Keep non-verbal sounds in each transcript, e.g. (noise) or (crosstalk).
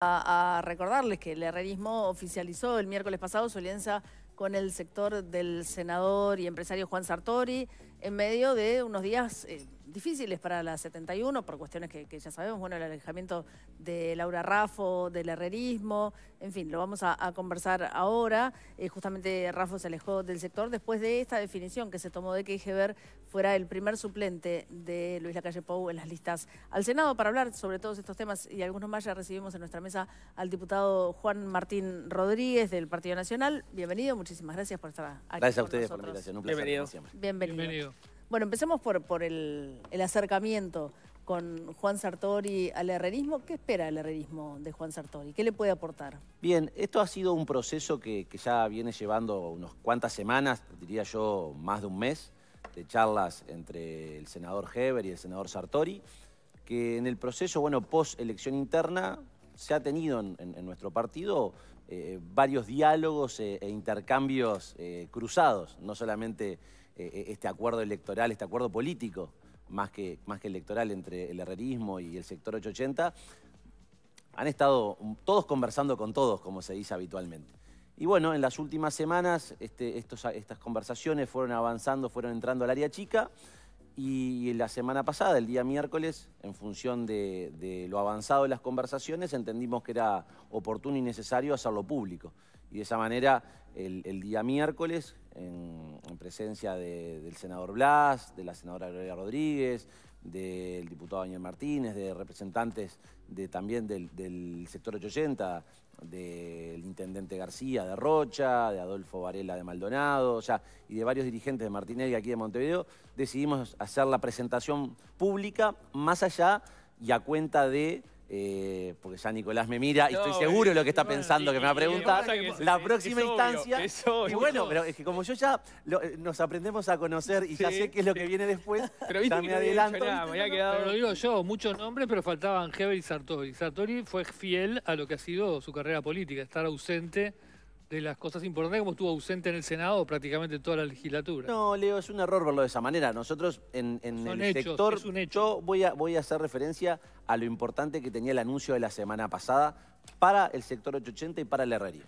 A, recordarles que el herrerismo oficializó el miércoles pasado su alianza con el sector del senador y empresario Juan Sartori en medio de unos días eh, difíciles para la 71, por cuestiones que, ya sabemos, bueno, el alejamiento de Laura Rafo, del herrerismo, en fin, lo vamos a, conversar ahora. Eh, justamente Rafo se alejó del sector después de esta definición que se tomó de que Igeber fuera el primer suplente de Luis Lacalle Pou en las listas al Senado. Para hablar sobre todos estos temas y algunos más, ya recibimos en nuestra mesa al diputado Juan Martín Rodríguez del Partido Nacional. Bienvenido, muchísimas gracias por estar aquí. Gracias a ustedes por la invitación, un placer. Bienvenido. Bienvenido. Bueno, empecemos por, el, acercamiento con Juan Sartori al herrerismo. ¿Qué espera el herrerismo de Juan Sartori? ¿Qué le puede aportar? Bien, esto ha sido un proceso que, ya viene llevando unas cuantas semanas, diría yo más de un mes, de charlas entre el senador Heber y el senador Sartori, que en el proceso, bueno, post-elección interna, se ha tenido en, nuestro partido eh, varios diálogos eh, e intercambios eh, cruzados, no solamente eh, eh, este acuerdo electoral, este acuerdo político, más que, más que electoral entre el herrerismo y el sector 880, han estado todos conversando con todos, como se dice habitualmente. Y bueno, en las últimas semanas este, estas conversaciones fueron avanzando, fueron entrando al área chica y la semana pasada, el día miércoles, en función de, lo avanzado de las conversaciones, entendimos que era oportuno y necesario hacerlo público. Y de esa manera, el día miércoles, en, presencia del senador Blas, de la senadora Gloria Rodríguez, del diputado Daniel Martínez, de representantes de, también del, sector 880, del intendente García de Rocha, de Adolfo Varela de Maldonado, y de varios dirigentes de Martinelli aquí de Montevideo, decidimos hacer la presentación pública más allá y a cuenta de eh, porque ya Nicolás me mira y estoy seguro de lo que está pensando que me va a preguntar. La próxima instancia. y bueno, pero es que como yo ya eh, nos aprendemos a conocer y ya sé qué es lo que viene después, pero me pero lo digo yo, muchos nombres, pero faltaban Heber y Sartori. Sartori fue fiel a lo que ha sido su carrera política, estar ausente de las cosas importantes, como estuvo ausente en el Senado prácticamente toda la legislatura. No, Leo, es un error verlo de esa manera. Nosotros en, el hechos, sector, es un hecho. yo voy a, hacer referencia a lo importante que tenía el anuncio de la semana pasada para el sector 880 y para la herrería.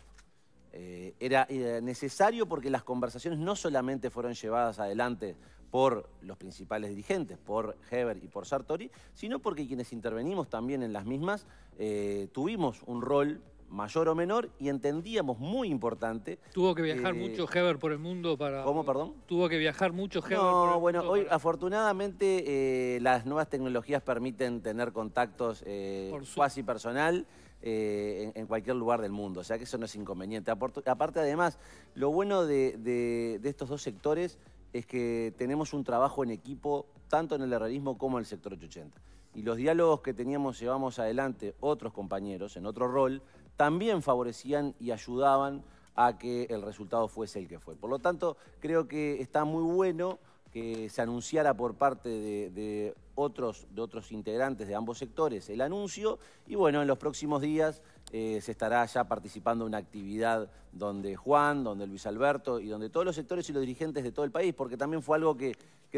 Eh, era, eh, necesario porque las conversaciones no solamente fueron llevadas adelante por los principales dirigentes, por Heber y por Sartori, sino porque quienes intervenimos también en las mismas eh, tuvimos un rol mayor o menor y entendíamos, muy importante... Tuvo que viajar eh, mucho Heber por el mundo para... ¿Cómo, perdón? Tuvo que viajar mucho Heber no, bueno, hoy afortunadamente eh, las nuevas tecnologías permiten tener contactos eh, personal. Eh, en, cualquier lugar del mundo. O sea que eso no es inconveniente. aparte, además, lo bueno de, estos dos sectores es que tenemos un trabajo en equipo, tanto en el realismo como en el sector 880. Y los diálogos que teníamos, llevamos adelante otros compañeros en otro rol, también favorecían y ayudaban a que el resultado fuese el que fue. Por lo tanto, creo que está muy bueno que se anunciara por parte de, otros, de otros integrantes de ambos sectores el anuncio y bueno, en los próximos días eh, se estará ya participando una actividad donde Juan, donde Luis Alberto y donde todos los sectores y los dirigentes de todo el país, porque también fue algo que,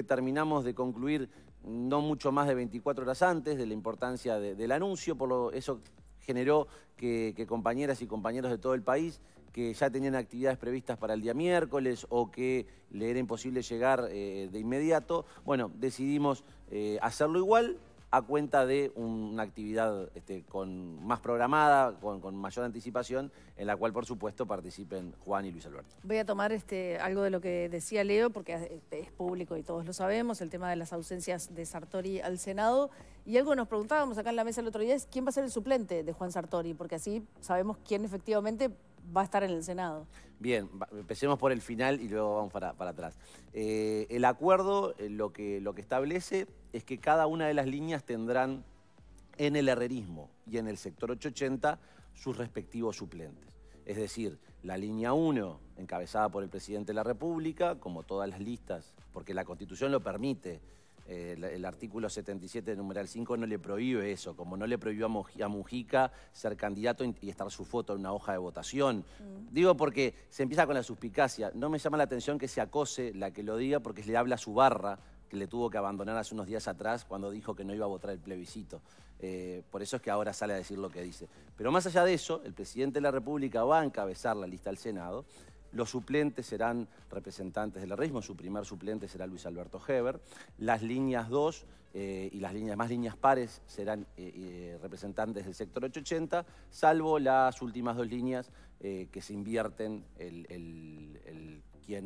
terminamos de concluir no mucho más de 24 horas antes de la importancia del anuncio, por lo, eso generó que, compañeras y compañeros de todo el país que ya tenían actividades previstas para el día miércoles o que le era imposible llegar eh, de inmediato, bueno, decidimos eh, hacerlo igual, a cuenta de una actividad este, con, más programada, con, mayor anticipación, en la cual, por supuesto, participen Juan y Luis Alberto. Voy a tomar este, algo de lo que decía Leo, porque este, es, público y todos lo sabemos, el tema de las ausencias de Sartori al Senado. Y algo nos preguntábamos acá en la mesa el otro día es quién va a ser el suplente de Juan Sartori, porque así sabemos quién efectivamente va a estar en el Senado. Bien, empecemos por el final y luego vamos para, atrás. Eh, el acuerdo eh, lo que establece es que cada una de las líneas tendrán en el herrerismo y en el sector 880 sus respectivos suplentes. Es decir, la línea 1, encabezada por el presidente de la República, como todas las listas, porque la Constitución lo permite, eh, el, artículo 77, numeral 5, no le prohíbe eso, como no le prohibió a, Mujica ser candidato y estar su foto en una hoja de votación. Mm. Digo porque se empieza con la suspicacia. No me llama la atención que se acose la que lo diga porque le habla su barra que le tuvo que abandonar hace unos días atrás cuando dijo que no iba a votar el plebiscito. Eh, por eso es que ahora sale a decir lo que dice. Pero más allá de eso, el presidente de la República va a encabezar la lista al Senado. Los suplentes serán representantes del reismo, su primer suplente será Luis Alberto Heber. Las líneas 2 eh, y las líneas más líneas pares serán eh, representantes del sector 880, salvo las últimas dos líneas que se invierten el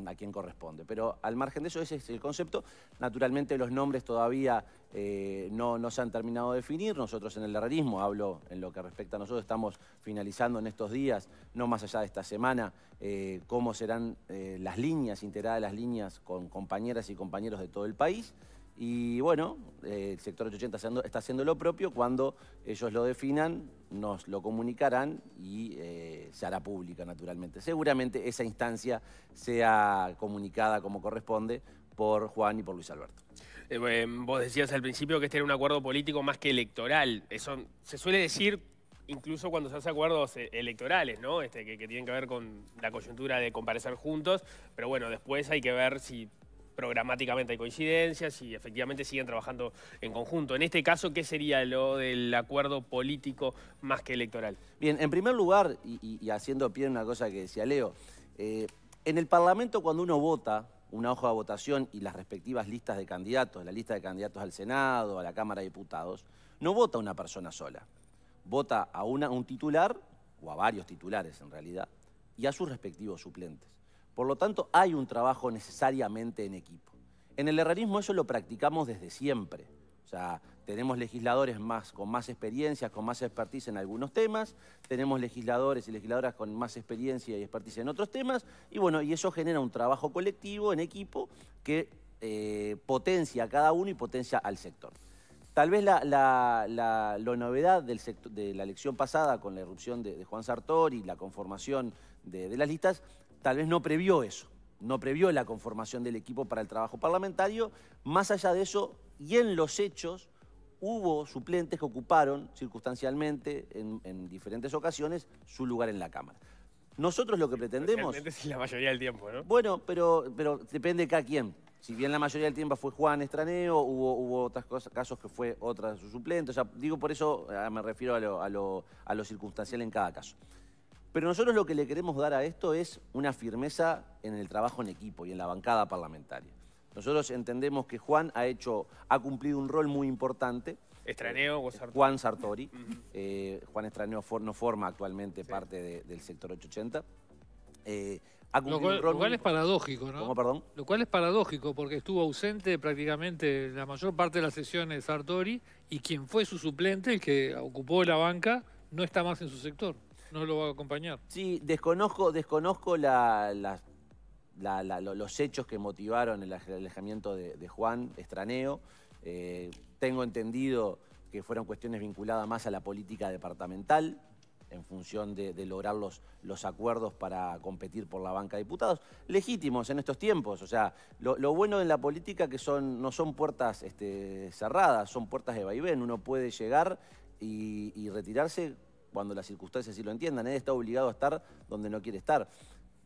a quién corresponde. Pero al margen de eso, ese es el concepto. Naturalmente los nombres todavía eh, no, se han terminado de definir. Nosotros en el herrerismo, hablo en lo que respecta a nosotros, estamos finalizando en estos días, no más allá de esta semana, eh, cómo serán eh, las líneas, integradas las líneas con compañeras y compañeros de todo el país. Y bueno, el sector 880 está haciendo lo propio. Cuando ellos lo definan, nos lo comunicarán y eh, se hará pública naturalmente. Seguramente esa instancia sea comunicada como corresponde por Juan y por Luis Alberto. Eh, em, vos decías al principio que este era un acuerdo político más que electoral. Eso se suele decir incluso cuando se hace acuerdos eh, electorales, ¿no? Este, que tienen que ver con la coyuntura de comparecer juntos. Pero bueno, después hay que ver si programáticamente hay coincidencias y efectivamente siguen trabajando en conjunto. En este caso, ¿qué sería lo del acuerdo político más que electoral? Bien, en primer lugar, y, haciendo pie en una cosa que decía Leo, eh, en el Parlamento cuando uno vota una hoja de votación y las respectivas listas de candidatos, la lista de candidatos al Senado, a la Cámara de Diputados, no vota una persona sola. Vota a un titular, o a varios titulares en realidad, y a sus respectivos suplentes. Por lo tanto, hay un trabajo necesariamente en equipo. En el herrerismo eso lo practicamos desde siempre. O sea, tenemos legisladores más, con más experiencia, con más expertise en algunos temas, tenemos legisladores y legisladoras con más experiencia y expertise en otros temas, y bueno, y eso genera un trabajo colectivo, en equipo, que eh, potencia a cada uno y potencia al sector. Tal vez la, novedad del de la elección pasada con la irrupción de, Juan Sartori, y la conformación de las listas tal vez no previó eso, no previó la conformación del equipo para el trabajo parlamentario. Más allá de eso, y en los hechos, hubo suplentes que ocuparon circunstancialmente en, diferentes ocasiones su lugar en la Cámara. Nosotros lo que pretendemos... Es la mayoría del tiempo, ¿no? Bueno, pero, pero depende de cada quien. Si bien la mayoría del tiempo fue Juan Estraneo, hubo, hubo otros casos que fue otra su suplente. O digo por eso, eh, me refiero a lo circunstancial en cada caso. Pero nosotros lo que le queremos dar a esto es una firmeza en el trabajo en equipo y en la bancada parlamentaria. Nosotros entendemos que Juan ha, hecho, ha cumplido un rol muy importante. Estraneo, eh, Sartori. Juan Sartori. Eh, Juan Estraneo no forma actualmente parte del sector 880. Eh, lo cual, lo cual es paradójico, ¿no? perdón? Lo cual es paradójico porque estuvo ausente prácticamente la mayor parte de las sesiones Sartori y quien fue su suplente, el que ocupó la banca, no está más en su sector. No lo va a acompañar. Sí, desconozco, desconozco los hechos que motivaron el alejamiento de, Juan Estraneo. Eh, tengo entendido que fueron cuestiones vinculadas más a la política departamental, en función de, lograr los, los, acuerdos para competir por la banca de diputados, legítimos en estos tiempos. O sea, lo, bueno de la política que son, no son puertas este, cerradas, son puertas de vaivén. Uno puede llegar y retirarse cuando las circunstancias sí lo entiendan. Él está obligado a estar donde no quiere estar.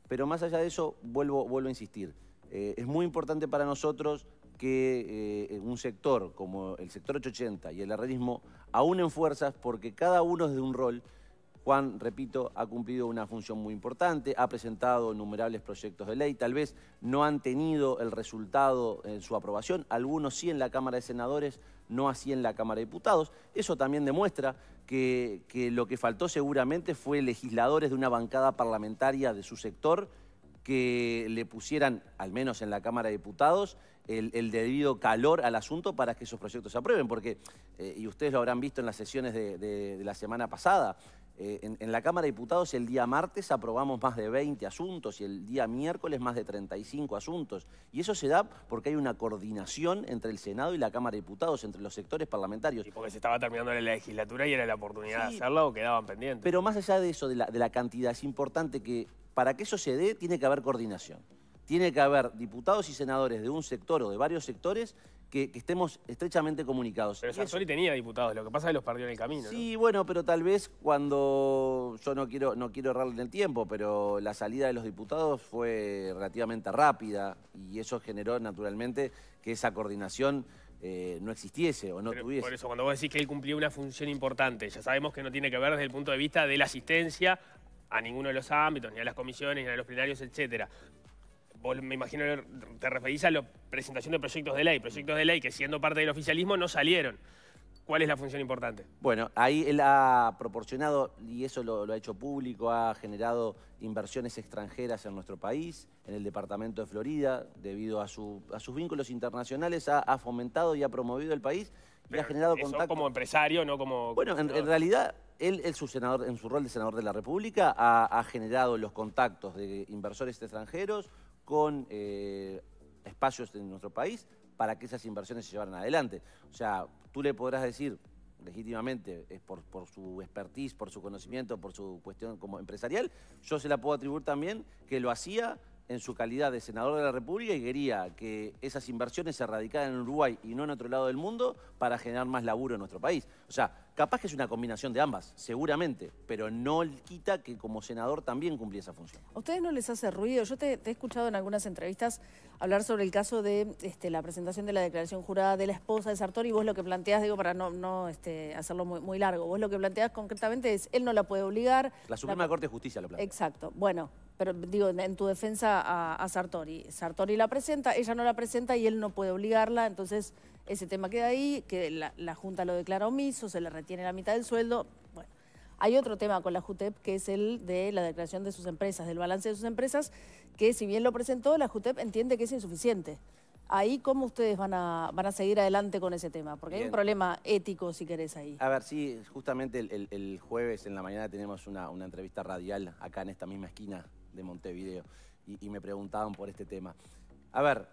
Pero más allá de eso, vuelvo, vuelvo a insistir. Eh, es muy importante para nosotros que eh, un sector como el sector 880 y el aún aúnen fuerzas porque cada uno es de un rol. Juan, repito, ha cumplido una función muy importante, ha presentado innumerables proyectos de ley, tal vez no han tenido el resultado en su aprobación, algunos sí en la Cámara de Senadores, no así en la Cámara de Diputados. Eso también demuestra que, lo que faltó seguramente fue legisladores de una bancada parlamentaria de su sector que le pusieran, al menos en la Cámara de Diputados, el, debido calor al asunto para que esos proyectos se aprueben, porque, eh, y ustedes lo habrán visto en las sesiones de la semana pasada, eh, en, la Cámara de Diputados el día martes aprobamos más de 20 asuntos y el día miércoles más de 35 asuntos. Y eso se da porque hay una coordinación entre el Senado y la Cámara de Diputados, entre los sectores parlamentarios. Y porque se estaba terminando la legislatura y era la oportunidad de hacerlo o quedaban pendientes. Pero más allá de eso, de de la cantidad, es importante que para que eso se dé tiene que haber coordinación tiene que haber diputados y senadores de un sector o de varios sectores que, estemos estrechamente comunicados. Pero Sassoli tenía diputados, lo que pasa es que los perdió en el camino. Sí, bueno, pero tal vez cuando, yo no quiero, no quiero errarle en el tiempo, pero la salida de los diputados fue relativamente rápida y eso generó naturalmente que esa coordinación eh, no existiese o no tuviese. Por eso, cuando vos decís que él cumplió una función importante, ya sabemos que no tiene que ver desde el punto de vista de la asistencia a ninguno de los ámbitos, ni a las comisiones, ni a los plenarios, etcétera vos me imagino te referís a la presentación de proyectos de ley, proyectos de ley que siendo parte del oficialismo no salieron. ¿Cuál es la función importante? Bueno, ahí él ha proporcionado, y eso lo, ha hecho público, ha generado inversiones extranjeras en nuestro país, en el departamento de Florida, debido a, sus vínculos internacionales, ha, fomentado y ha promovido el país y ha generado eso como empresario, no como... Bueno, en, realidad él, su en su rol de senador de la República ha generado los contactos de inversores extranjeros, con eh, espacios en nuestro país para que esas inversiones se llevaran adelante. O sea, tú le podrás decir legítimamente, por, su expertise, por su conocimiento, por su cuestión como empresarial, yo se la puedo atribuir también que lo hacía en su calidad de senador de la República y quería que esas inversiones se radicaran en Uruguay y no en otro lado del mundo para generar más laburo en nuestro país. O sea, Capaz que es una combinación de ambas, seguramente, pero no quita que como senador también cumplí esa función. ¿A ustedes no les hace ruido? Yo te, he escuchado en algunas entrevistas hablar sobre el caso de este, la presentación de la declaración jurada de la esposa de Sartori y vos lo que planteás, digo, para no, no este, hacerlo muy, largo, vos lo que planteás concretamente es, él no la puede obligar. La Suprema Corte de Justicia lo plantea. Exacto. Bueno, pero digo, en tu defensa a, a Sartori. Sartori la presenta, ella no la presenta y él no puede obligarla, entonces ese tema queda ahí, que la, Junta lo declara omiso, se le retiene la mitad del sueldo. Bueno, hay otro tema con la JUTEP que es el de la declaración de sus empresas, del balance de sus empresas, que si bien lo presentó, la JUTEP entiende que es insuficiente. Ahí, ¿cómo ustedes van a, van a seguir adelante con ese tema? Porque hay un problema ético, si querés, ahí. A ver, sí, justamente el, jueves en la mañana tenemos una, entrevista radial acá en esta misma esquina de Montevideo y, y me preguntaban por este tema. A ver,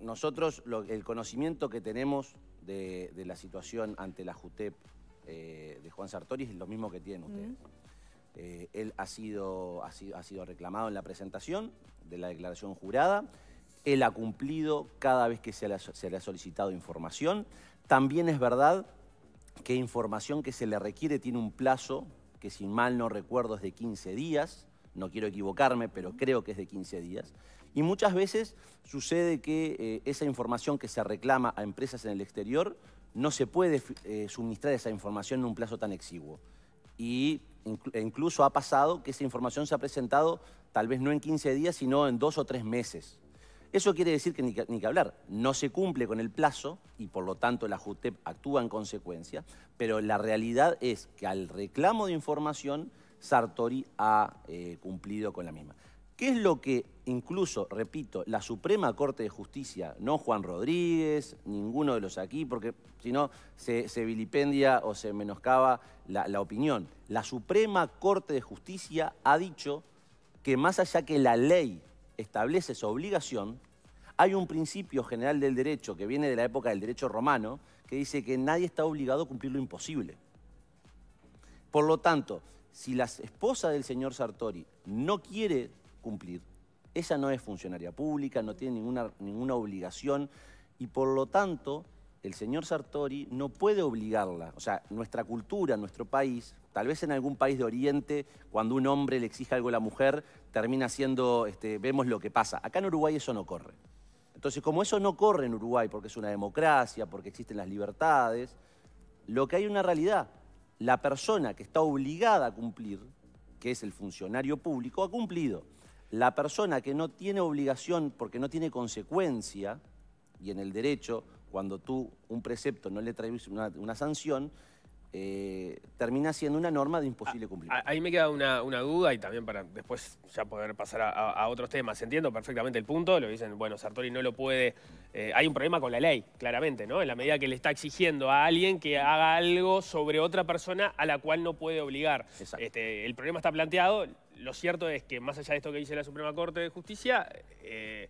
nosotros el conocimiento que tenemos de, la situación ante la JUTEP eh, de Juan Sartori es lo mismo que tienen ustedes. Eh, él ha sido, ha, sido, reclamado en la presentación de la declaración jurada. Él ha cumplido cada vez que se le ha, se le ha solicitado información. También es verdad que información que se le requiere tiene un plazo que, sin mal no recuerdo, es de 15 días. No quiero equivocarme, pero creo que es de 15 días. Y muchas veces sucede que eh, esa información que se reclama a empresas en el exterior no se puede eh, suministrar esa información en un plazo tan exiguo. Y e incluso ha pasado que esa información se ha presentado tal vez no en 15 días, sino en dos o tres meses. Eso quiere decir que ni, que hablar, no se cumple con el plazo y por lo tanto la JUTEP actúa en consecuencia, pero la realidad es que al reclamo de información, Sartori ha eh, cumplido con la misma. ¿Qué es lo que incluso, repito, la Suprema Corte de Justicia, no Juan Rodríguez, ninguno de los aquí, porque si no se, vilipendia o se menoscaba la, opinión. La Suprema Corte de Justicia ha dicho que más allá que la ley establece su obligación, hay un principio general del derecho que viene de la época del derecho romano que dice que nadie está obligado a cumplir lo imposible. Por lo tanto, si la esposa del señor Sartori no quiere cumplir. esa no es funcionaria pública, no tiene ninguna, ninguna obligación y por lo tanto el señor Sartori no puede obligarla. O sea, nuestra cultura, nuestro país, tal vez en algún país de Oriente, cuando un hombre le exige algo a la mujer, termina siendo, este, vemos lo que pasa. Acá en Uruguay eso no corre. Entonces, como eso no corre en Uruguay, porque es una democracia, porque existen las libertades, lo que hay una realidad, la persona que está obligada a cumplir, que es el funcionario público, ha cumplido la persona que no tiene obligación porque no tiene consecuencia, y en el derecho, cuando tú un precepto no le traes una, sanción, eh, termina siendo una norma de imposible ah, cumplimiento. Ahí me queda una, duda y también para después ya poder pasar a, otros temas. Entiendo perfectamente el punto, lo dicen, bueno, Sartori no lo puede... Eh, hay un problema con la ley, claramente, ¿no? En la medida que le está exigiendo a alguien que haga algo sobre otra persona a la cual no puede obligar. Este, el problema está planteado, lo cierto es que más allá de esto que dice la Suprema Corte de Justicia, eh,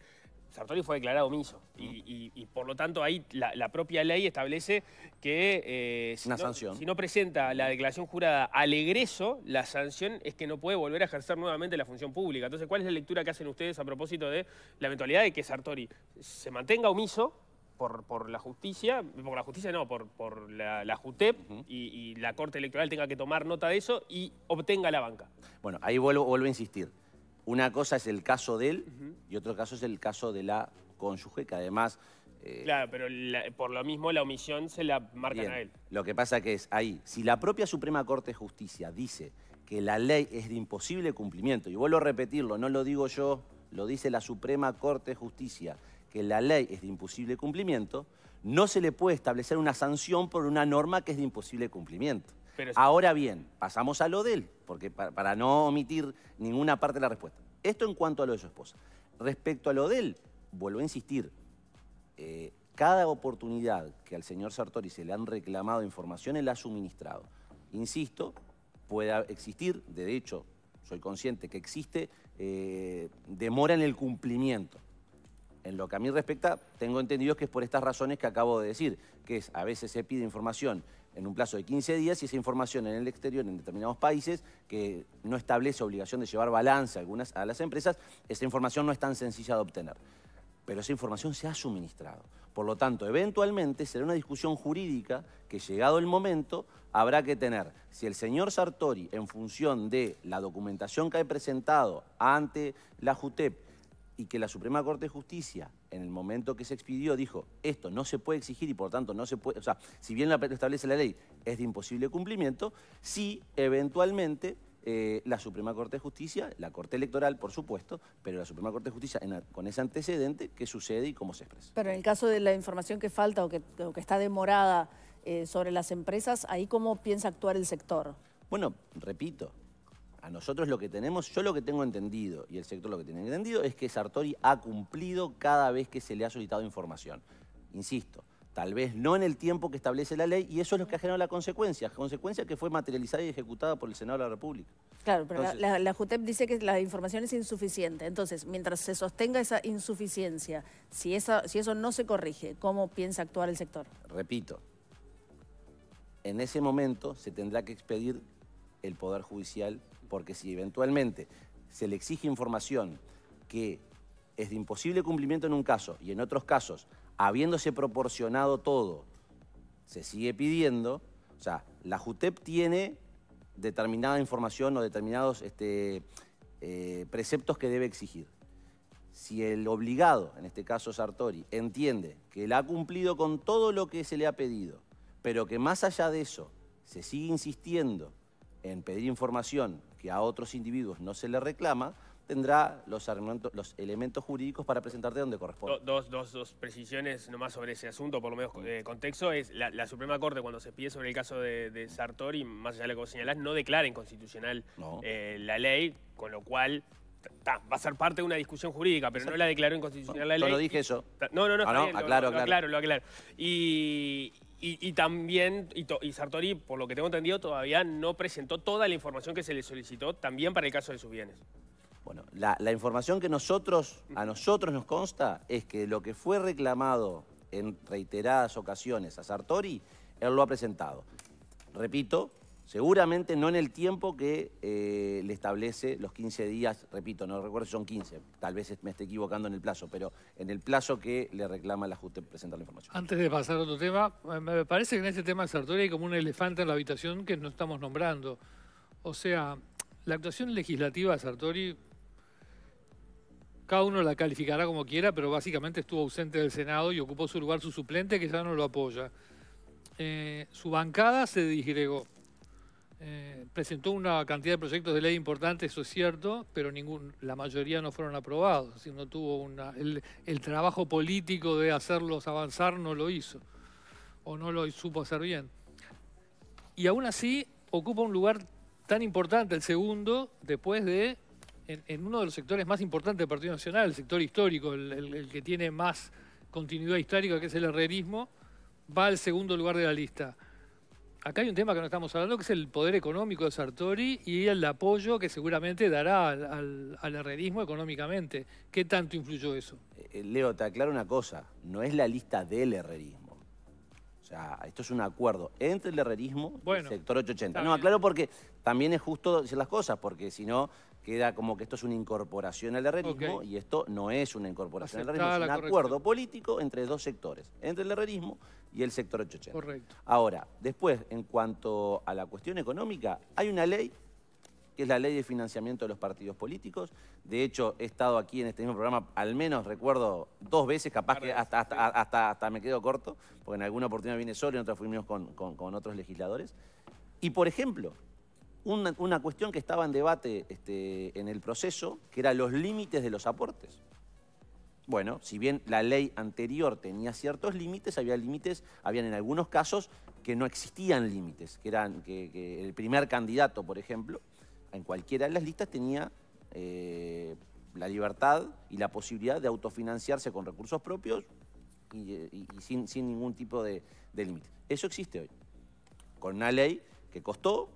Sartori fue declarado omiso y, por lo tanto ahí la, propia ley establece que eh, si, no, si no presenta la declaración jurada al egreso, la sanción es que no puede volver a ejercer nuevamente la función pública. Entonces, ¿cuál es la lectura que hacen ustedes a propósito de la eventualidad de que Sartori se mantenga omiso por, la justicia, por la justicia no, por, la, JUTEP y, la Corte Electoral tenga que tomar nota de eso y obtenga la banca. Bueno, ahí vuelvo, a insistir. Una cosa es el caso de él y otro caso es el caso de la cónyuge, que además... Eh, claro, pero por lo mismo la omisión se la marcan a él. Lo que pasa que es ahí, si la propia Suprema Corte de Justicia dice que la ley es de imposible cumplimiento, y vuelvo a repetirlo, no lo digo yo, lo dice la Suprema Corte de Justicia, que la ley es de imposible cumplimiento, no se le puede establecer una sanción por una norma que es de imposible cumplimiento. Ahora bien, pasamos a lo de él, porque para, no omitir ninguna parte de la respuesta. Esto en cuanto a lo de su esposa. Respecto a lo de él, vuelvo a insistir, eh, cada oportunidad que al señor Sartori se le han reclamado información, él ha suministrado. Insisto, puede existir, de hecho, soy consciente que existe eh, demora en el cumplimiento en lo que a mí respecta, tengo entendido que es por estas razones que acabo de decir, que es a veces se pide información en un plazo de 15 días y esa información en el exterior, en determinados países, que no establece obligación de llevar balance a algunas a las empresas, esa información no es tan sencilla de obtener. Pero esa información se ha suministrado. Por lo tanto, eventualmente será una discusión jurídica que llegado el momento habrá que tener si el señor Sartori, en función de la documentación que ha presentado ante la JUTEP, y que la Suprema Corte de Justicia, en el momento que se expidió, dijo, esto no se puede exigir y por tanto no se puede, o sea, si bien lo establece la ley, es de imposible cumplimiento, si eventualmente eh, la Suprema Corte de Justicia, la Corte Electoral, por supuesto, pero la Suprema Corte de Justicia con ese antecedente, qué sucede y cómo se expresa. Pero en el caso de la información que falta o que, está demorada eh, sobre las empresas, ¿ahí cómo piensa actuar el sector? Bueno, repito, nosotros lo que tenemos, yo lo que tengo entendido y el sector lo que tiene entendido es que Sartori ha cumplido cada vez que se le ha solicitado información. Insisto, tal vez no en el tiempo que establece la ley, y eso es lo que ha generado la consecuencia, consecuencia que fue materializada y ejecutada por el Senado de la República. Claro, pero la, JUTEP dice que la información es insuficiente. Entonces, mientras se sostenga esa insuficiencia, si, esa, si eso no se corrige, ¿cómo piensa actuar el sector? Repito, en ese momento se tendrá que expedir el Poder Judicial porque si eventualmente se le exige información que es de imposible cumplimiento en un caso y en otros casos, habiéndose proporcionado todo, se sigue pidiendo, o sea, la JUTEP tiene determinada información o determinados este, eh, preceptos que debe exigir. Si el obligado, en este caso Sartori, entiende que él ha cumplido con todo lo que se le ha pedido, pero que más allá de eso se sigue insistiendo en pedir información que a otros individuos no se le reclama, tendrá los, elementos jurídicos para presentarte donde corresponde. Dos, dos, precisiones nomás sobre ese asunto, por lo menos mm. eh, contexto, es la, Suprema Corte cuando se pide sobre el caso de, Sartori, más allá de lo que vos señalás, no declara inconstitucional eh, la ley, con lo cual va a ser parte de una discusión jurídica, pero no la declaró inconstitucional la ley. Yo no dije eso. No, no, no. aclaro, ah, lo, Lo aclaro, lo aclaro. Y, y, también, y, Sartori, por lo que tengo entendido, todavía no presentó toda la información que se le solicitó también para el caso de sus bienes. Bueno, la, la información que nosotros, a nosotros nos consta es que lo que fue reclamado en reiteradas ocasiones a Sartori, él lo ha presentado. Repito, Seguramente no en el tiempo que eh, le establece los 15 días, repito, no recuerdo si son 15, tal vez me esté equivocando en el plazo, pero en el plazo que le reclama la Ajuste presentar la información. Antes de pasar a otro tema, me parece que en este tema Sartori hay como un elefante en la habitación que no estamos nombrando. O sea, la actuación legislativa de Sartori, cada uno la calificará como quiera, pero básicamente estuvo ausente del Senado y ocupó su lugar su suplente que ya no lo apoya. Eh, su bancada se disgregó eh, presentó una cantidad de proyectos de ley importantes, eso es cierto, pero ningún, la mayoría no fueron aprobados. Si no tuvo el, trabajo político de hacerlos avanzar no lo hizo, o no lo supo hacer bien. Y aún así ocupa un lugar tan importante, el segundo, después de, en, uno de los sectores más importantes del Partido Nacional, el sector histórico, el que tiene más continuidad histórica, que es el herrerismo, va al segundo lugar de la lista acá hay un tema que no estamos hablando, que es el poder económico de Sartori y el apoyo que seguramente dará al, al, herrerismo económicamente. ¿Qué tanto influyó eso? Eh, Leo, te aclaro una cosa, no es la lista del herrerismo. O sea, esto es un acuerdo entre el herrerismo y el sector 880. No, aclaro porque también es justo decir las cosas, porque si no queda como que esto es una incorporación al herrerismo y esto no es una incorporación al herrerismo, es un acuerdo político entre dos sectores, entre el herrerismo y el sector 880. Correcto. Ahora, después, en cuanto a la cuestión económica, hay una ley que es la ley de financiamiento de los partidos políticos. De hecho, he estado aquí en este mismo programa, al menos recuerdo dos veces, capaz que hasta, hasta, hasta, me quedo corto, porque en alguna oportunidad vine solo y en otra fuimos con, otros legisladores. Y, por ejemplo, una, cuestión que estaba en debate este, en el proceso, que era los límites de los aportes bueno, si bien la ley anterior tenía ciertos límites, había límites, habían en algunos casos que no existían límites, que eran que, el primer candidato, por ejemplo, en cualquiera de las listas tenía eh, la libertad y la posibilidad de autofinanciarse con recursos propios y, eh, sin, ningún tipo de, límite. Eso existe hoy, con una ley que costó,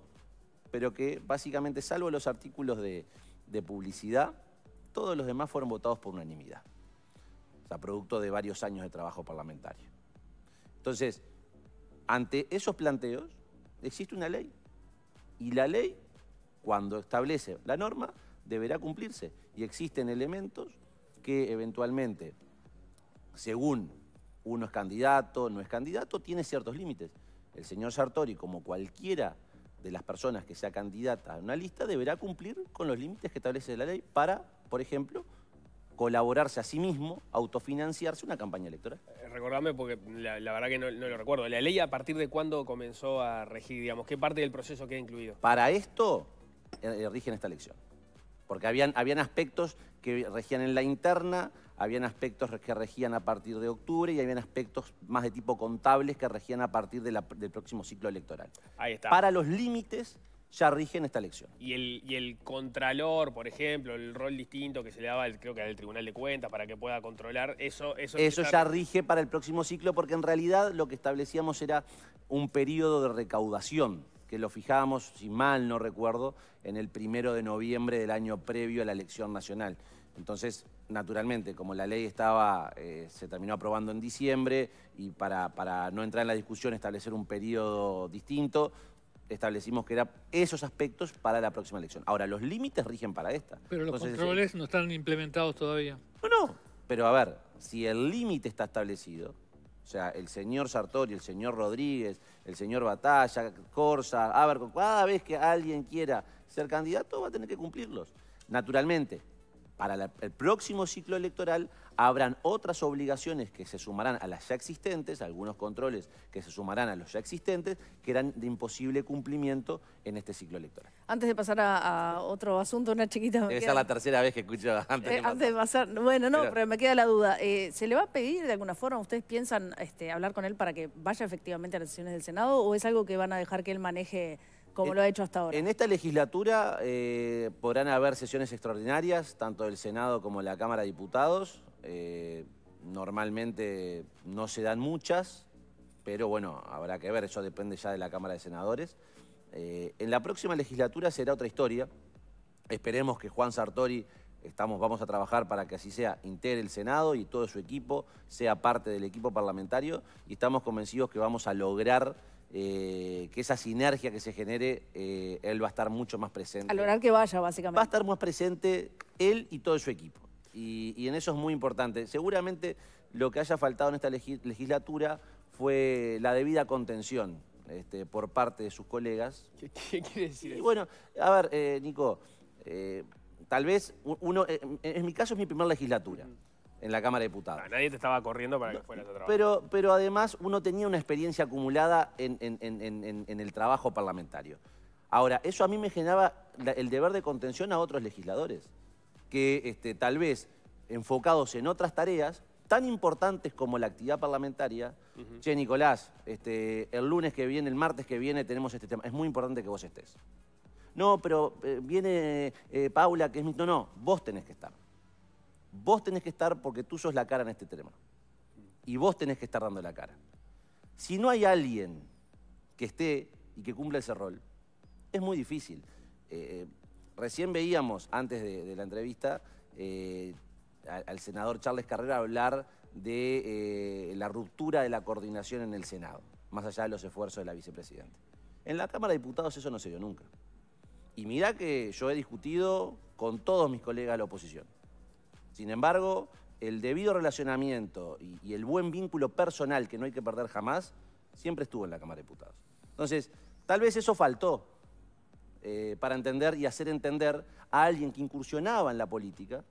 pero que básicamente, salvo los artículos de publicidad, todos los demás fueron votados por unanimidad o sea, producto de varios años de trabajo parlamentario. Entonces, ante esos planteos, existe una ley. Y la ley, cuando establece la norma, deberá cumplirse. Y existen elementos que eventualmente, según uno es candidato, no es candidato, tiene ciertos límites. El señor Sartori, como cualquiera de las personas que sea candidata a una lista, deberá cumplir con los límites que establece la ley para, por ejemplo, colaborarse a sí mismo, autofinanciarse una campaña electoral. Eh, recordadme porque la, verdad que no, lo recuerdo. ¿La ley a partir de cuándo comenzó a regir, digamos? ¿Qué parte del proceso queda incluido? Para esto eh, eh, rigen esta elección. Porque habían, habían aspectos que regían en la interna, habían aspectos que regían a partir de octubre y habían aspectos más de tipo contables que regían a partir del próximo ciclo electoral. Ahí está. Para los límites ya rigen esta elección. Y el, y el contralor, por ejemplo, el rol distinto que se le daba, creo que al Tribunal de Cuentas, para que pueda controlar, eso... Eso, eso ya rige para el próximo ciclo, porque en realidad lo que establecíamos era un periodo de recaudación, que lo fijábamos, si mal no recuerdo, en el primero de noviembre del año previo a la elección nacional. Entonces, naturalmente, como la ley estaba, eh, se terminó aprobando en diciembre y para, para no entrar en la discusión establecer un periodo distinto, establecimos que eran esos aspectos para la próxima elección. Ahora, los límites rigen para esta. Pero los controles eh, no están implementados todavía. No, no. Pero a ver, si el límite está establecido, o sea, el señor Sartori, el señor Rodríguez, el señor Batalla, Corsa, ver, cada vez que alguien quiera ser candidato va a tener que cumplirlos, naturalmente para el próximo ciclo electoral habrán otras obligaciones que se sumarán a las ya existentes, algunos controles que se sumarán a los ya existentes, que eran de imposible cumplimiento en este ciclo electoral. Antes de pasar a, otro asunto, una chiquita... Debe ser la tercera vez que escucho antes, eh, pasar. Bueno, no, pero, me queda la duda. Eh, ¿Se le va a pedir de alguna forma, ustedes piensan este, hablar con él para que vaya efectivamente a las sesiones del Senado o es algo que van a dejar que él maneje como eh, lo ha hecho hasta ahora. En esta legislatura eh, podrán haber sesiones extraordinarias, tanto del Senado como de la Cámara de Diputados. Eh, normalmente no se dan muchas, pero bueno, habrá que ver, eso depende ya de la Cámara de Senadores. en la próxima legislatura será otra historia. Esperemos que Juan Sartori, estamos, vamos a trabajar para que así sea, integre el Senado y todo su equipo, sea parte del equipo parlamentario y estamos convencidos que vamos a lograr eh, que esa sinergia que se genere, eh, él va a estar mucho más presente. Al lograr que vaya, básicamente. Va a estar más presente él y todo su equipo. Y, en eso es muy importante. Seguramente lo que haya faltado en esta legislatura fue la debida contención este, por parte de sus colegas. (laughs) ¿Qué, quiere decir eso? Y bueno, a ver, eh, Nico, tal vez uno, en, mi caso es mi primera legislatura en la Cámara de Diputados. Ah, nadie te estaba corriendo para que fueras a trabajar. Pero, pero además uno tenía una experiencia acumulada en, el trabajo parlamentario. Ahora, eso a mí me generaba el deber de contención a otros legisladores, que este, tal vez enfocados en otras tareas tan importantes como la actividad parlamentaria, che, Nicolás, este, el lunes que viene, el martes que viene tenemos este tema, es muy importante que vos estés. No, pero eh, viene eh, Paula, que es mi... No, no, vos tenés que estar. Vos tenés que estar porque tú sos la cara en este tema. Y vos tenés que estar dando la cara. Si no hay alguien que esté y que cumpla ese rol, es muy difícil. Eh, eh, recién veíamos, antes de, la entrevista, eh, al senador Charles Carrera hablar de la ruptura de la coordinación en el Senado, más allá de los esfuerzos de la vicepresidenta. En la Cámara de Diputados eso no se dio nunca. Y mirá que yo he discutido con todos mis colegas de la oposición. Sin embargo, el debido relacionamiento y, el buen vínculo personal que no hay que perder jamás, siempre estuvo en la Cámara de Diputados. Entonces, tal vez eso faltó eh, para entender y hacer entender a alguien que incursionaba en la política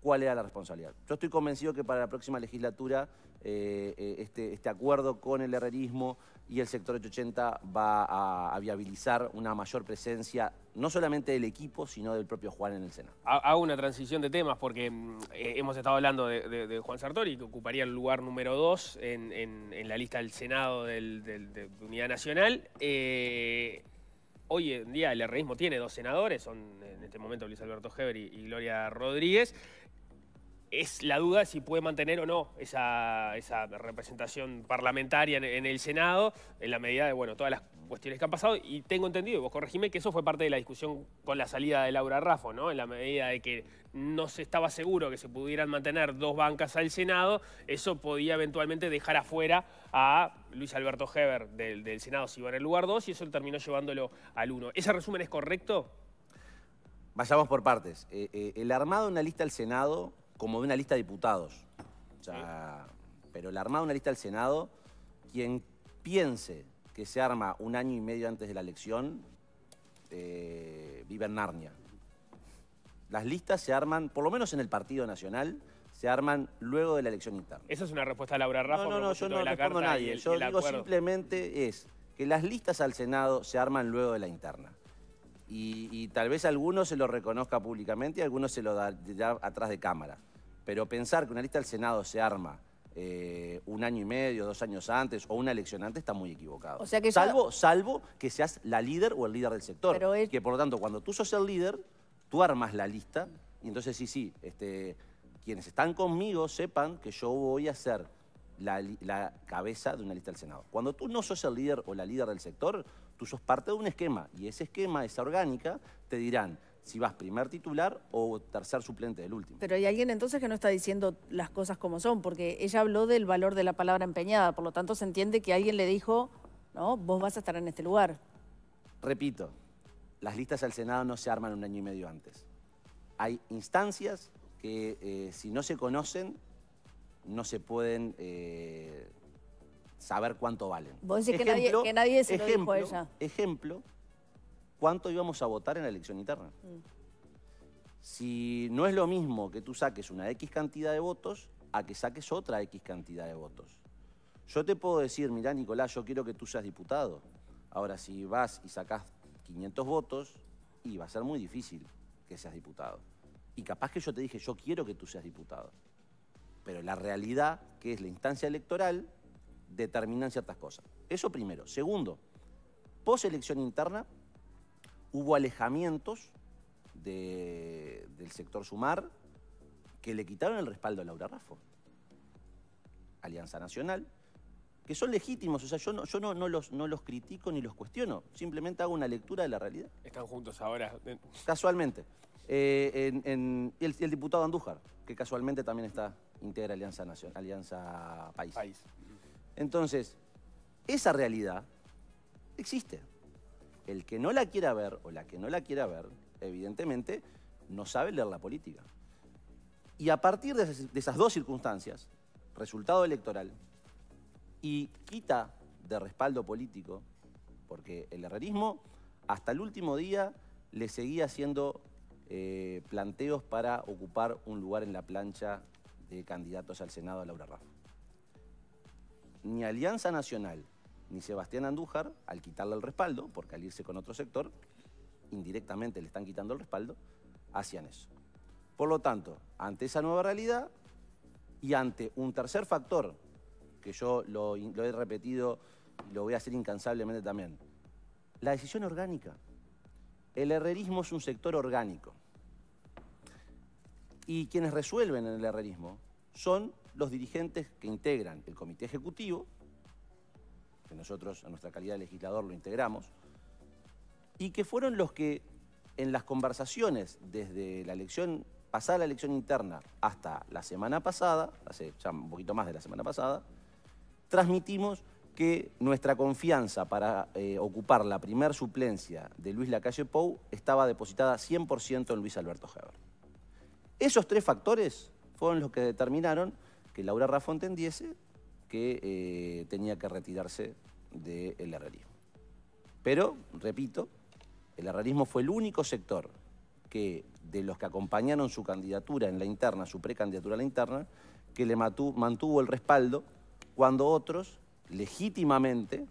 cuál era la responsabilidad. Yo estoy convencido que para la próxima legislatura eh, eh, este, este acuerdo con el herrerismo, y el sector 880 va a, viabilizar una mayor presencia, no solamente del equipo, sino del propio Juan en el Senado. Hago una transición de temas porque mm, hemos estado hablando de, Juan Sartori, que ocuparía el lugar número 2 en, la lista del Senado de Unidad Nacional. Eh, hoy en día el herreísmo tiene dos senadores, son en este momento Luis Alberto Heber y Gloria Rodríguez es la duda si puede mantener o no esa, representación parlamentaria en, el Senado, en la medida de bueno, todas las cuestiones que han pasado. Y tengo entendido, vos corregime, que eso fue parte de la discusión con la salida de Laura Raffo, ¿no? En la medida de que no se estaba seguro que se pudieran mantener dos bancas al Senado, eso podía eventualmente dejar afuera a Luis Alberto Heber del, Senado si iba en el lugar dos y eso terminó llevándolo al uno. ¿Ese resumen es correcto? Vayamos por partes. Eh, eh, el armado en la lista al Senado como de una lista de diputados. Pero el armado de una lista del Senado, quien piense que se arma un año y medio antes de la elección, eh, vive en Narnia. Las listas se arman, por lo menos en el Partido Nacional, se arman luego de la elección interna. Esa es una respuesta a Laura Rafa. No, no, no yo no respondo a nadie. yo digo simplemente es que las listas al Senado se arman luego de la interna y, tal vez algunos se lo reconozca públicamente y algunos se lo da atrás de cámara. Pero pensar que una lista del Senado se arma eh, un año y medio, dos años antes o una elección antes está muy equivocado. salvo, salvo que seas la líder o el líder del sector. Que por lo tanto, cuando tú sos el líder, tú armas la lista y entonces sí, sí, este, quienes están conmigo sepan que yo voy a ser la, la cabeza de una lista del Senado. Cuando tú no sos el líder o la líder del sector, Tú sos parte de un esquema y ese esquema, esa orgánica, te dirán si vas primer titular o tercer suplente del último. Pero hay alguien entonces que no está diciendo las cosas como son, porque ella habló del valor de la palabra empeñada, por lo tanto se entiende que alguien le dijo, no, vos vas a estar en este lugar. Repito, las listas al Senado no se arman un año y medio antes. Hay instancias que eh, si no se conocen, no se pueden eh, saber cuánto valen. Vos decís que, nadie, se ejemplo, lo dijo ella. Ejemplo, cuánto íbamos a votar en la elección interna. Mm. Si no es lo mismo que tú saques una X cantidad de votos a que saques otra X cantidad de votos. Yo te puedo decir, mirá Nicolás, yo quiero que tú seas diputado. Ahora, si vas y sacas 500 votos, iba a ser muy difícil que seas diputado. Y capaz que yo te dije, yo quiero que tú seas diputado. Pero la realidad, que es la instancia electoral, determinan ciertas cosas. Eso primero. Segundo, elección interna hubo alejamientos del sector Sumar que le quitaron el respaldo a Laura Raffo. Alianza Nacional, que son legítimos, o sea, yo no, yo no, los, critico ni los cuestiono, simplemente hago una lectura de la realidad. Están juntos ahora. Casualmente. Eh, y el, diputado Andújar, que casualmente también está, integra Alianza, Nacional, Alianza País. Entonces, esa realidad existe. El que no la quiera ver o la que no la quiera ver, evidentemente, no sabe leer la política. Y a partir de esas dos circunstancias, resultado electoral y quita de respaldo político, porque el herrerismo hasta el último día le seguía haciendo eh, planteos para ocupar un lugar en la plancha de candidatos al Senado a Laura Rafa ni Alianza Nacional ni Sebastián Andújar, al quitarle el respaldo, porque al irse con otro sector, indirectamente le están quitando el respaldo, hacían eso. Por lo tanto, ante esa nueva realidad y ante un tercer factor, que yo lo, he repetido y lo voy a hacer incansablemente también, la decisión orgánica. El herrerismo es un sector orgánico. Y quienes resuelven en el herrerismo son los dirigentes que integran el comité ejecutivo, que nosotros a nuestra calidad de legislador lo integramos, y que fueron los que en las conversaciones desde la elección, pasada la elección interna hasta la semana pasada, hace ya un poquito más de la semana pasada, transmitimos que nuestra confianza para eh, ocupar la primer suplencia de Luis Lacalle Pou estaba depositada 100% en Luis Alberto Heber. Esos tres factores fueron los que determinaron que Laura Raffo entendiese que eh, tenía que retirarse del herrerismo. Pero, repito, el herrerismo fue el único sector que, de los que acompañaron su candidatura en la interna, su precandidatura a la interna, que le mantuvo el respaldo cuando otros, legítimamente,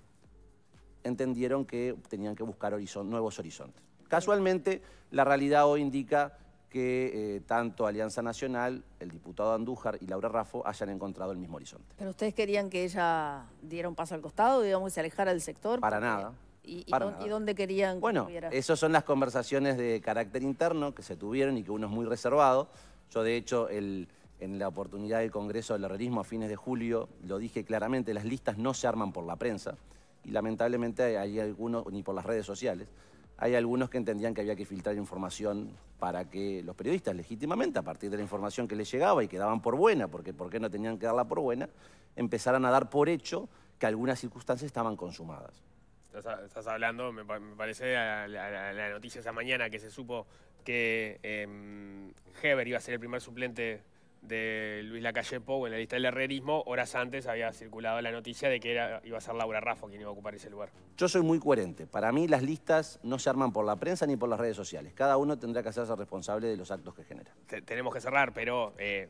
entendieron que tenían que buscar nuevos horizontes. Casualmente, la realidad hoy indica que eh, tanto Alianza Nacional, el diputado Andújar y Laura Raffo hayan encontrado el mismo horizonte. ¿Pero ustedes querían que ella diera un paso al costado, digamos, y se alejara del sector? Para nada. ¿Y, y, dónde, querían que Bueno, esas son las conversaciones de carácter interno que se tuvieron y que uno es muy reservado. Yo, de hecho, en la oportunidad del Congreso del Herrerismo a fines de julio, lo dije claramente, las listas no se arman por la prensa y lamentablemente hay algunos ni por las redes sociales hay algunos que entendían que había que filtrar información para que los periodistas legítimamente, a partir de la información que les llegaba y que daban por buena, porque ¿por qué no tenían que darla por buena?, empezaran a dar por hecho que algunas circunstancias estaban consumadas. Estás, hablando, me, parece, la, noticia esa mañana que se supo que em, Heber iba a ser el primer suplente de Luis Lacalle Pou en la lista del herrerismo, horas antes había circulado la noticia de que era, iba a ser Laura Raffo quien iba a ocupar ese lugar. Yo soy muy coherente. Para mí las listas no se arman por la prensa ni por las redes sociales. Cada uno tendrá que hacerse responsable de los actos que genera. tenemos que cerrar, pero eh,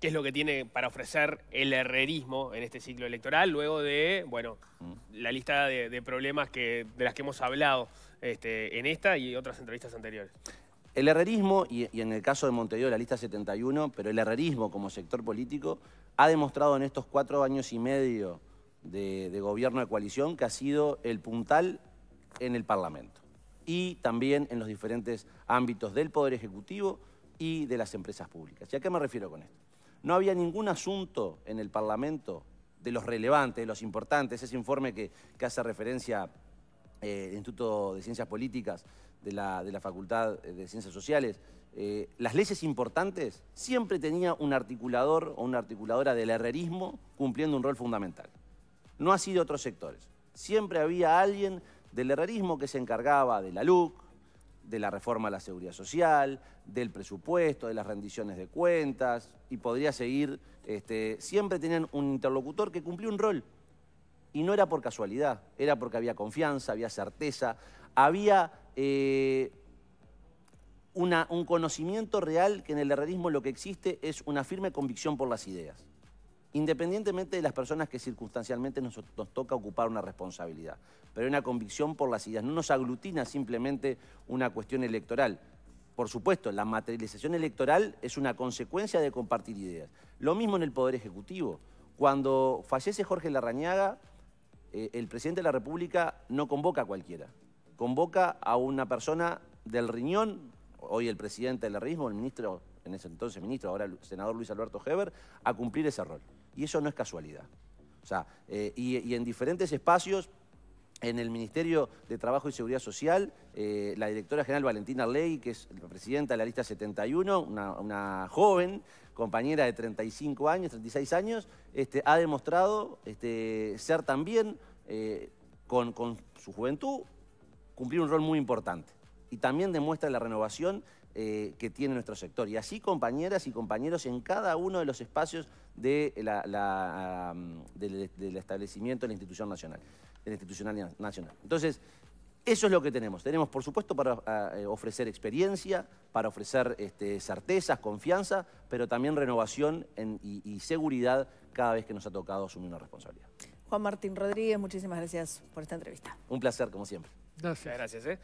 ¿qué es lo que tiene para ofrecer el herrerismo en este ciclo electoral luego de, bueno, mm. la lista de, problemas que, de las que hemos hablado este, en esta y otras entrevistas anteriores? El herrerismo, y, en el caso de Montevideo la lista 71, pero el herrerismo como sector político ha demostrado en estos cuatro años y medio de, gobierno de coalición que ha sido el puntal en el Parlamento y también en los diferentes ámbitos del Poder Ejecutivo y de las empresas públicas. ¿Y a qué me refiero con esto? No había ningún asunto en el Parlamento de los relevantes, de los importantes, ese informe que, hace referencia eh, el Instituto de Ciencias Políticas de la, Facultad eh, de Ciencias Sociales, eh, las leyes importantes siempre tenía un articulador o una articuladora del herrerismo cumpliendo un rol fundamental. No ha sido otros sectores. Siempre había alguien del herrerismo que se encargaba de la LUC, de la reforma a la seguridad social, del presupuesto, de las rendiciones de cuentas, y podría seguir. Este, siempre tenían un interlocutor que cumplía un rol. Y no era por casualidad, era porque había confianza, había certeza, había eh, un conocimiento real que en el herrerismo lo que existe es una firme convicción por las ideas, independientemente de las personas que circunstancialmente nos, toca ocupar una responsabilidad, pero hay una convicción por las ideas, no nos aglutina simplemente una cuestión electoral. Por supuesto, la materialización electoral es una consecuencia de compartir ideas. Lo mismo en el Poder Ejecutivo. Cuando fallece Jorge Larrañaga, eh, el presidente de la República no convoca a cualquiera convoca a una persona del riñón, hoy el presidente del RISMO, el ministro, en ese entonces ministro, ahora el senador Luis Alberto Heber, a cumplir ese rol. Y eso no es casualidad. O sea, eh, y, en diferentes espacios, en el Ministerio de Trabajo y Seguridad Social, eh, la directora general Valentina Ley, que es la presidenta de la lista 71, una, joven compañera de 35 años, 36 años, este, ha demostrado este, ser también, eh, con, con, su juventud, cumplir un rol muy importante. Y también demuestra la renovación eh, que tiene nuestro sector. Y así compañeras y compañeros en cada uno de los espacios de la, del, establecimiento de la institución nacional, de la institucional nacional. Entonces, eso es lo que tenemos. Tenemos, por supuesto, para eh, ofrecer experiencia, para ofrecer este, certezas, confianza, pero también renovación y seguridad cada vez que nos ha tocado asumir una responsabilidad. Juan Martín Rodríguez, muchísimas gracias por esta entrevista. Un placer, como siempre. Gracias. ¿eh?